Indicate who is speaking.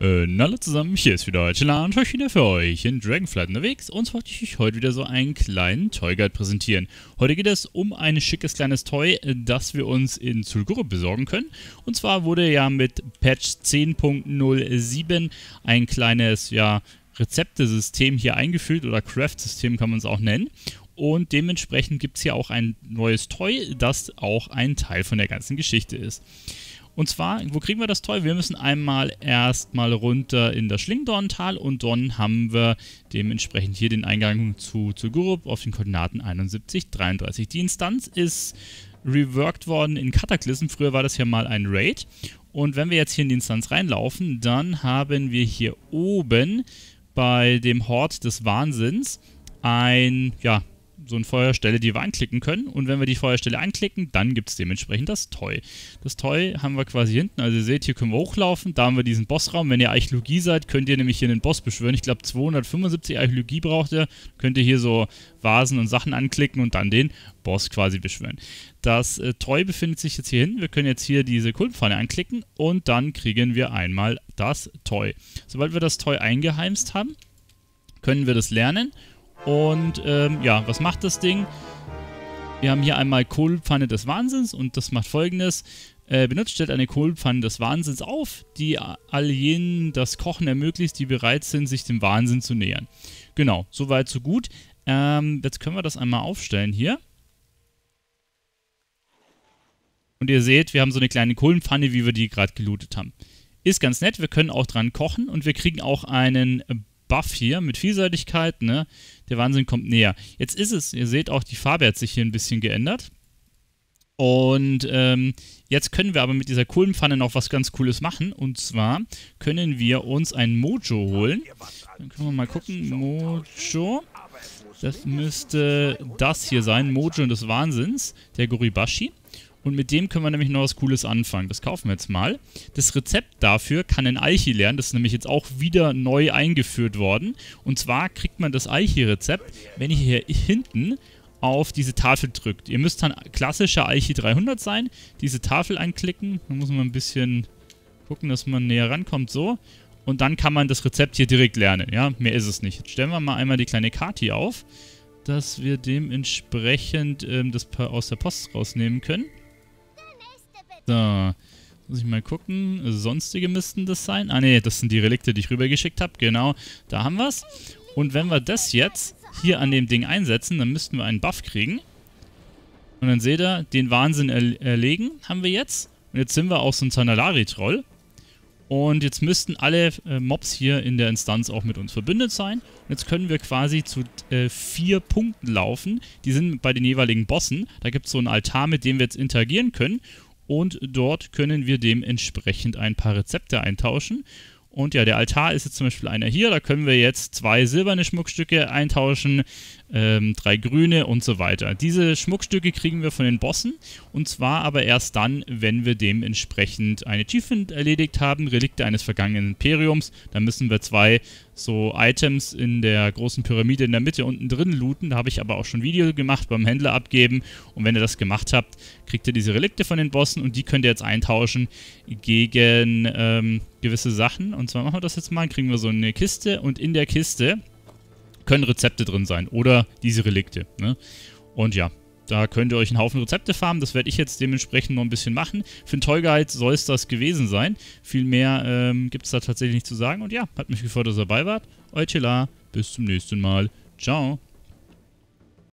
Speaker 1: Und äh, hallo zusammen, hier ist wieder Chilla und euch wieder für euch in Dragonflight unterwegs und wollte ich euch heute wieder so einen kleinen Toy Guide präsentieren. Heute geht es um ein schickes kleines Toy, äh, das wir uns in Zulguru besorgen können. Und zwar wurde ja mit Patch 10.07 ein kleines ja, Rezeptesystem hier eingefügt oder Craft-System kann man es auch nennen und dementsprechend gibt es hier auch ein neues Toy, das auch ein Teil von der ganzen Geschichte ist. Und zwar, wo kriegen wir das Toy? Wir müssen einmal erstmal runter in das Schlingdorntal und dann haben wir dementsprechend hier den Eingang zu, zu Gurup auf den Koordinaten 71, 33. Die Instanz ist reworked worden in Cataclysm. Früher war das ja mal ein Raid. Und wenn wir jetzt hier in die Instanz reinlaufen, dann haben wir hier oben bei dem Hort des Wahnsinns ein, ja, so eine Feuerstelle, die wir anklicken können. Und wenn wir die Feuerstelle anklicken, dann gibt es dementsprechend das Toy. Das Toy haben wir quasi hinten. Also ihr seht, hier können wir hochlaufen. Da haben wir diesen Bossraum. Wenn ihr Archäologie seid, könnt ihr nämlich hier einen Boss beschwören. Ich glaube 275 Archäologie braucht ihr. Könnt ihr hier so Vasen und Sachen anklicken und dann den Boss quasi beschwören. Das äh, Toy befindet sich jetzt hier hinten. Wir können jetzt hier diese Kultpfanne anklicken und dann kriegen wir einmal das Toy. Sobald wir das Toy eingeheimst haben, können wir das lernen und ähm, ja, was macht das Ding? Wir haben hier einmal Kohlpfanne des Wahnsinns und das macht folgendes. Äh, benutzt stellt eine Kohlpfanne des Wahnsinns auf, die all jenen das Kochen ermöglicht, die bereit sind, sich dem Wahnsinn zu nähern. Genau, soweit, so gut. Ähm, jetzt können wir das einmal aufstellen hier. Und ihr seht, wir haben so eine kleine Kohlenpfanne, wie wir die gerade gelootet haben. Ist ganz nett, wir können auch dran kochen und wir kriegen auch einen Buff hier mit Vielseitigkeit, ne? Der Wahnsinn kommt näher. Jetzt ist es, ihr seht auch, die Farbe hat sich hier ein bisschen geändert. Und ähm, jetzt können wir aber mit dieser Kohlenpfanne noch was ganz Cooles machen. Und zwar können wir uns ein Mojo holen. Dann können wir mal gucken. Mojo. Das müsste das hier sein. Mojo des Wahnsinns. Der Goribashi. Und mit dem können wir nämlich noch was Cooles anfangen. Das kaufen wir jetzt mal. Das Rezept dafür kann ein Eichi lernen. Das ist nämlich jetzt auch wieder neu eingeführt worden. Und zwar kriegt man das Eichi-Rezept, wenn ihr hier hinten auf diese Tafel drückt. Ihr müsst dann klassischer Eichi 300 sein, diese Tafel anklicken. Da muss man ein bisschen gucken, dass man näher rankommt, so. Und dann kann man das Rezept hier direkt lernen, ja. Mehr ist es nicht. Jetzt stellen wir mal einmal die kleine Kati auf, dass wir dementsprechend ähm, das aus der Post rausnehmen können. So. Muss ich mal gucken. Sonstige müssten das sein. Ah, ne, das sind die Relikte, die ich rübergeschickt habe. Genau, da haben wir es. Und wenn wir das jetzt hier an dem Ding einsetzen, dann müssten wir einen Buff kriegen. Und dann seht ihr, den Wahnsinn er erlegen haben wir jetzt. Und jetzt sind wir auch so ein Zanalari-Troll. Und jetzt müssten alle äh, Mobs hier in der Instanz auch mit uns verbündet sein. Und jetzt können wir quasi zu äh, vier Punkten laufen. Die sind bei den jeweiligen Bossen. Da gibt es so einen Altar, mit dem wir jetzt interagieren können und dort können wir dementsprechend ein paar Rezepte eintauschen und ja, der Altar ist jetzt zum Beispiel einer hier. Da können wir jetzt zwei silberne Schmuckstücke eintauschen, ähm, drei grüne und so weiter. Diese Schmuckstücke kriegen wir von den Bossen. Und zwar aber erst dann, wenn wir dementsprechend eine Achievement erledigt haben, Relikte eines vergangenen Imperiums. Da müssen wir zwei so Items in der großen Pyramide in der Mitte unten drin looten. Da habe ich aber auch schon ein Video gemacht, beim Händler abgeben. Und wenn ihr das gemacht habt, kriegt ihr diese Relikte von den Bossen und die könnt ihr jetzt eintauschen gegen... Ähm, gewisse Sachen. Und zwar machen wir das jetzt mal, kriegen wir so eine Kiste und in der Kiste können Rezepte drin sein oder diese Relikte. Ne? Und ja, da könnt ihr euch einen Haufen Rezepte farmen. Das werde ich jetzt dementsprechend noch ein bisschen machen. Für den Tollgehalt soll es das gewesen sein. Viel mehr ähm, gibt es da tatsächlich nicht zu sagen. Und ja, hat mich gefreut, dass ihr dabei wart. Euer Chilla, bis zum nächsten Mal. Ciao.